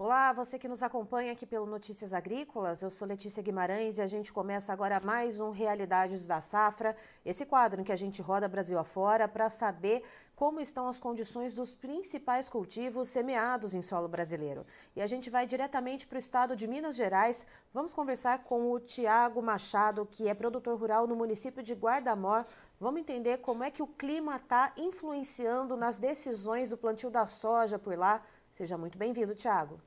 Olá, você que nos acompanha aqui pelo Notícias Agrícolas, eu sou Letícia Guimarães e a gente começa agora mais um Realidades da Safra, esse quadro em que a gente roda Brasil afora para saber como estão as condições dos principais cultivos semeados em solo brasileiro. E a gente vai diretamente para o estado de Minas Gerais, vamos conversar com o Tiago Machado, que é produtor rural no município de Guardamor. Vamos entender como é que o clima está influenciando nas decisões do plantio da soja por lá, Seja muito bem-vindo, Tiago.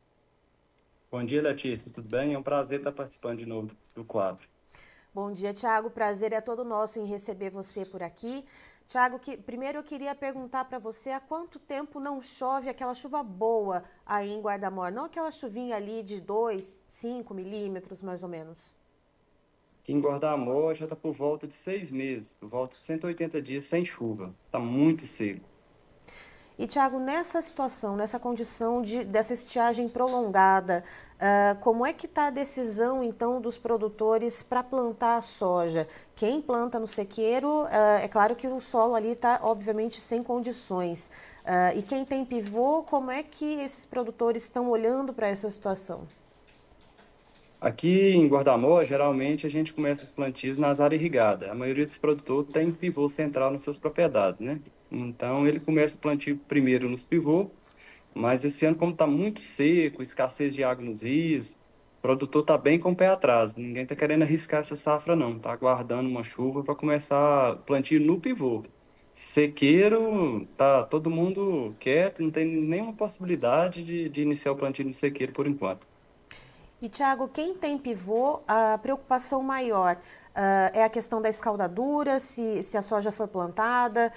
Bom dia, Letícia. Tudo bem? É um prazer estar participando de novo do quadro. Bom dia, Tiago. Prazer é todo nosso em receber você por aqui. Tiago, que, primeiro eu queria perguntar para você há quanto tempo não chove aquela chuva boa aí em Guardamor? Não aquela chuvinha ali de 2, 5 milímetros, mais ou menos. Aqui em Guardamor já está por volta de seis meses, por volta de 180 dias sem chuva. Está muito seco. E, Tiago, nessa situação, nessa condição de, dessa estiagem prolongada, uh, como é que está a decisão, então, dos produtores para plantar a soja? Quem planta no sequeiro, uh, é claro que o solo ali está, obviamente, sem condições. Uh, e quem tem pivô, como é que esses produtores estão olhando para essa situação? Aqui em Guardamó, geralmente a gente começa os plantios nas áreas irrigadas. A maioria dos produtores tem pivô central nas suas propriedades, né? Então ele começa o plantio primeiro nos pivô, mas esse ano, como está muito seco, escassez de água nos rios, o produtor está bem com o pé atrás. Ninguém está querendo arriscar essa safra, não. Está aguardando uma chuva para começar plantio no pivô. Sequeiro, tá todo mundo quieto, não tem nenhuma possibilidade de, de iniciar o plantio no sequeiro por enquanto. E, Tiago, quem tem pivô, a preocupação maior Uh, é a questão da escaldadura, se, se a soja foi plantada,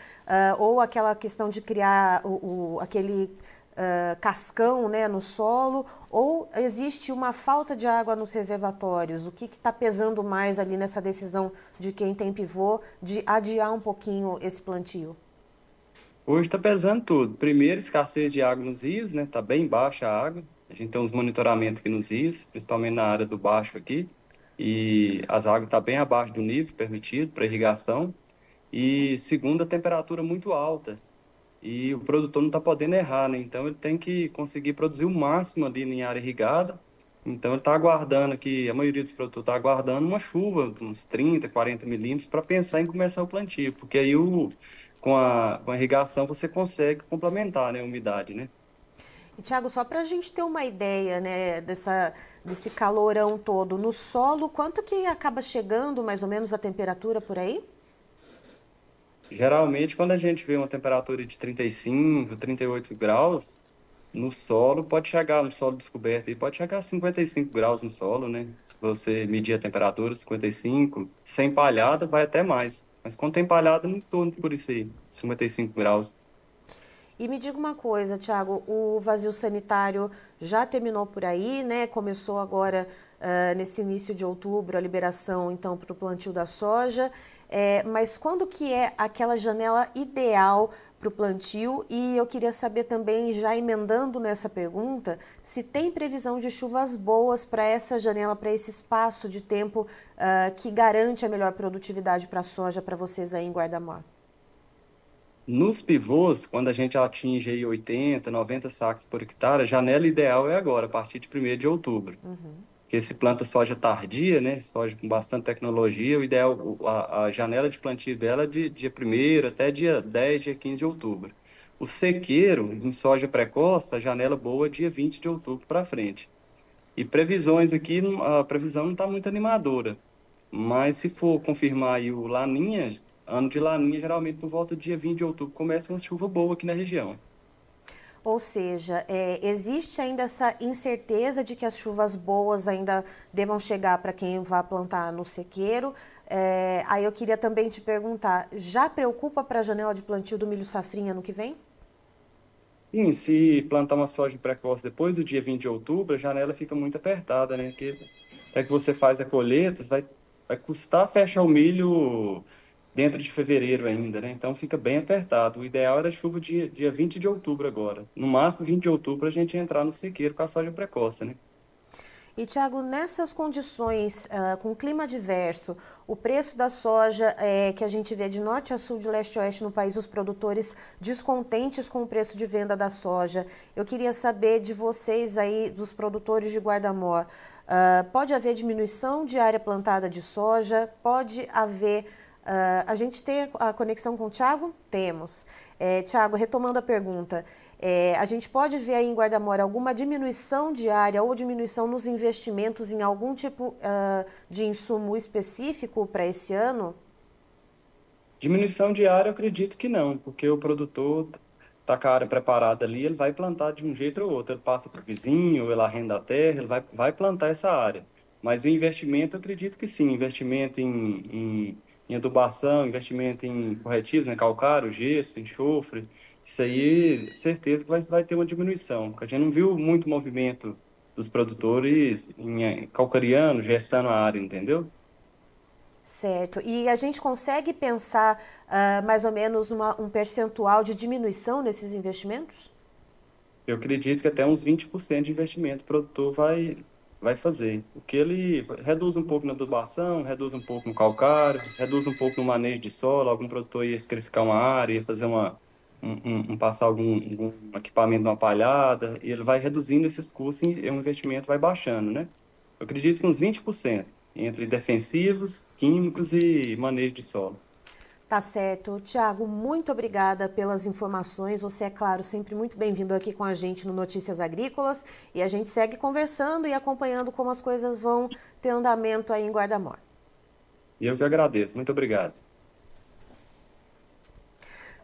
uh, ou aquela questão de criar o, o aquele uh, cascão né, no solo, ou existe uma falta de água nos reservatórios? O que está pesando mais ali nessa decisão de quem tem pivô de adiar um pouquinho esse plantio? Hoje está pesando tudo. Primeiro, escassez de água nos rios, né? Está bem baixa a água. A gente tem uns monitoramentos aqui nos rios, principalmente na área do baixo aqui e as águas estão tá bem abaixo do nível permitido para irrigação. E segundo, a temperatura é muito alta. E o produtor não está podendo errar, né? Então ele tem que conseguir produzir o máximo ali em área irrigada. Então ele está aguardando que a maioria dos produtores está aguardando uma chuva, uns 30, 40 milímetros, para pensar em começar o plantio, porque aí o, com, a, com a irrigação você consegue complementar né, a umidade, né? E, Tiago, só para a gente ter uma ideia né, dessa, desse calorão todo, no solo, quanto que acaba chegando mais ou menos a temperatura por aí? Geralmente, quando a gente vê uma temperatura de 35, 38 graus, no solo pode chegar, no solo descoberto, e pode chegar a 55 graus no solo, né? Se você medir a temperatura, 55, sem palhada vai até mais. Mas quando tem palhada, não torno por isso aí, 55 graus. E me diga uma coisa, Tiago, o vazio sanitário já terminou por aí, né? Começou agora uh, nesse início de outubro a liberação então para o plantio da soja. É, mas quando que é aquela janela ideal para o plantio? E eu queria saber também, já emendando nessa pergunta, se tem previsão de chuvas boas para essa janela, para esse espaço de tempo uh, que garante a melhor produtividade para a soja para vocês aí em guarda mor nos pivôs, quando a gente atinge aí 80, 90 sacos por hectare, a janela ideal é agora, a partir de 1 de outubro. Uhum. Porque se planta soja tardia, né, soja com bastante tecnologia, o ideal, a, a janela de plantio dela é de dia 1 até dia 10, dia 15 de outubro. O sequeiro, em soja precoce, a janela boa é dia 20 de outubro para frente. E previsões aqui, a previsão não está muito animadora. Mas se for confirmar aí o Laninha, Ano de laninha, geralmente por volta do dia 20 de outubro, começa uma chuva boa aqui na região. Ou seja, é, existe ainda essa incerteza de que as chuvas boas ainda devam chegar para quem vai plantar no sequeiro. É, aí eu queria também te perguntar, já preocupa para a janela de plantio do milho safrinha no que vem? Sim, se plantar uma soja precoce depois do dia 20 de outubro, a janela fica muito apertada, né? Porque até que você faz a colheita, vai, vai custar fechar o milho dentro de fevereiro ainda, né? Então fica bem apertado. O ideal era chuva dia, dia 20 de outubro agora. No máximo 20 de outubro a gente entrar no sequeiro com a soja precoce, né? E, Tiago, nessas condições, uh, com clima diverso, o preço da soja é, que a gente vê de norte a sul, de leste a oeste no país, os produtores descontentes com o preço de venda da soja. Eu queria saber de vocês aí, dos produtores de guarda-mor, uh, pode haver diminuição de área plantada de soja? Pode haver Uh, a gente tem a conexão com o Tiago? Temos. É, Tiago, retomando a pergunta, é, a gente pode ver aí em Guardamora alguma diminuição diária ou diminuição nos investimentos em algum tipo uh, de insumo específico para esse ano? Diminuição diária, eu acredito que não, porque o produtor está com a área preparada ali, ele vai plantar de um jeito ou outro. Ele passa para o vizinho, ele arrenda a terra, ele vai, vai plantar essa área. Mas o investimento, eu acredito que sim, investimento em, em em adubação, investimento em corretivos, né, calcário, gesso, enxofre, isso aí, certeza que vai, vai ter uma diminuição, porque a gente não viu muito movimento dos produtores em, eh, calcariano, gestando a área, entendeu? Certo. E a gente consegue pensar uh, mais ou menos uma, um percentual de diminuição nesses investimentos? Eu acredito que até uns 20% de investimento o produtor vai, vai fazer. O que ele reduz um pouco na adubação, reduz um pouco no calcário, reduz um pouco no manejo de solo. Algum produtor ia escarificar uma área, ia fazer uma, um, um, um passar algum, algum, equipamento numa palhada, e ele vai reduzindo esses custos e o investimento vai baixando, né? Eu acredito que uns 20% entre defensivos, químicos e manejo de solo. Tá certo. Tiago, muito obrigada pelas informações. Você é, claro, sempre muito bem-vindo aqui com a gente no Notícias Agrícolas. E a gente segue conversando e acompanhando como as coisas vão ter andamento aí em Guardamor. E eu que agradeço. Muito obrigado.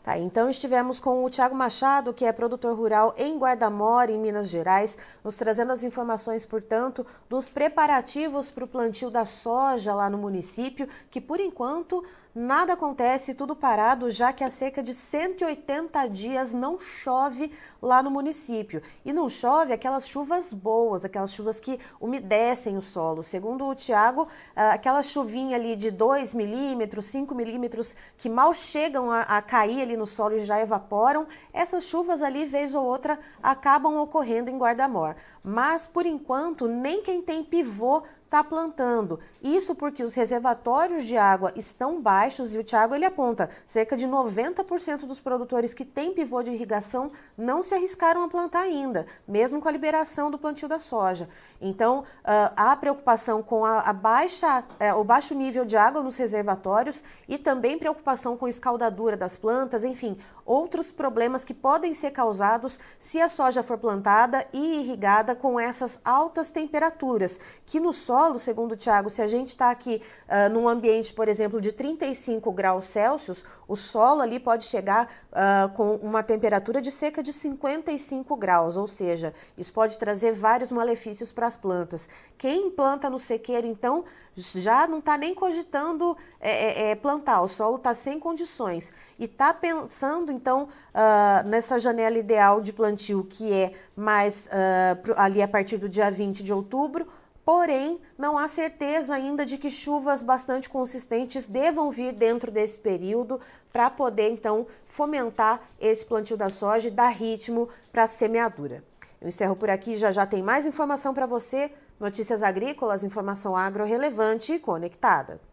Tá, então estivemos com o Tiago Machado, que é produtor rural em Guardamor, em Minas Gerais, nos trazendo as informações, portanto, dos preparativos para o plantio da soja lá no município, que por enquanto Nada acontece, tudo parado, já que há cerca de 180 dias não chove lá no município. E não chove aquelas chuvas boas, aquelas chuvas que umedecem o solo. Segundo o Tiago, ah, aquela chuvinha ali de 2 milímetros, 5 milímetros, que mal chegam a, a, cair ali no solo e já evaporam, essas chuvas ali, vez ou outra, acabam ocorrendo em Guarda-Mor mas por enquanto nem quem tem pivô está plantando. Isso porque os reservatórios de água estão baixos e o Tiago ele aponta, cerca de 90% dos produtores que têm pivô de irrigação não se arriscaram a plantar ainda, mesmo com a liberação do plantio da soja. Então, uh, há preocupação com a, a baixa, uh, o baixo nível de água nos reservatórios e também preocupação com escaldadura das plantas, enfim, outros problemas que podem ser causados se a soja for plantada e irrigada relacionada com essas altas temperaturas, que no solo, segundo o Tiago, se a gente está aqui uh, num ambiente, por exemplo, de 35 graus Celsius, o solo ali pode chegar uh, com uma temperatura de cerca de 55 graus, ou seja, isso pode trazer vários malefícios para as plantas. Quem planta no sequeiro, então, já não está nem cogitando é, é, é, plantar, o solo está sem condições e está pensando, então, uh, nessa janela ideal de plantio que é mais uh, ali a partir do dia 20 de outubro Porém, não há certeza ainda de que chuvas bastante consistentes devam vir dentro desse período para poder então fomentar esse plantio da soja e dar ritmo para a semeadura. Eu encerro por aqui, já já tem mais informação para você, notícias agrícolas, informação agro relevante e conectada.